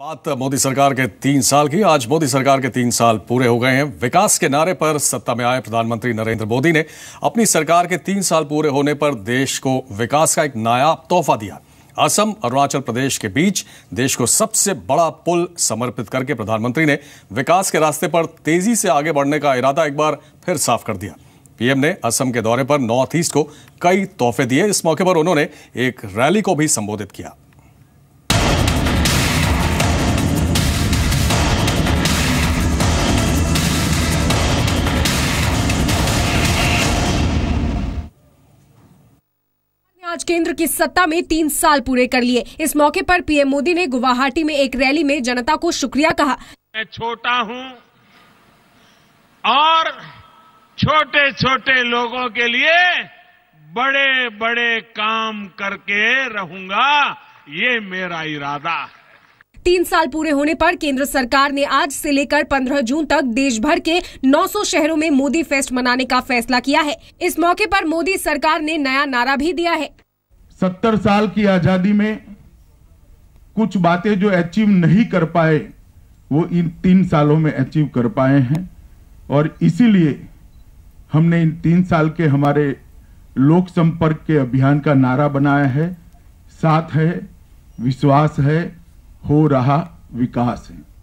बात मोदी सरकार के तीन साल की आज मोदी सरकार के तीन साल पूरे हो गए हैं विकास के नारे पर सत्ता में आए प्रधानमंत्री नरेंद्र मोदी ने अपनी सरकार के तीन साल पूरे होने पर देश को विकास का एक नायाब तोहफा दिया असम अरुणाचल प्रदेश के बीच देश को सबसे बड़ा पुल समर्पित करके प्रधानमंत्री ने विकास के रास्ते पर तेजी से आगे बढ़ने का इरादा एक बार फिर साफ कर दिया पीएम ने असम के दौरे पर नॉर्थ ईस्ट को कई तोहफे दिए इस मौके पर उन्होंने एक रैली को भी संबोधित किया राज केंद्र की सत्ता में तीन साल पूरे कर लिए इस मौके पर पीएम मोदी ने गुवाहाटी में एक रैली में जनता को शुक्रिया कहा मैं छोटा हूँ और छोटे छोटे लोगों के लिए बड़े बड़े काम करके रहूंगा ये मेरा इरादा तीन साल पूरे होने पर केंद्र सरकार ने आज से लेकर 15 जून तक देश भर के 900 शहरों में मोदी फेस्ट मनाने का फैसला किया है इस मौके पर मोदी सरकार ने नया नारा भी दिया है सत्तर साल की आज़ादी में कुछ बातें जो अचीव नहीं कर पाए वो इन तीन सालों में अचीव कर पाए हैं और इसीलिए हमने इन तीन साल के हमारे लोक संपर्क के अभियान का नारा बनाया है साथ है विश्वास है हो रहा विकास है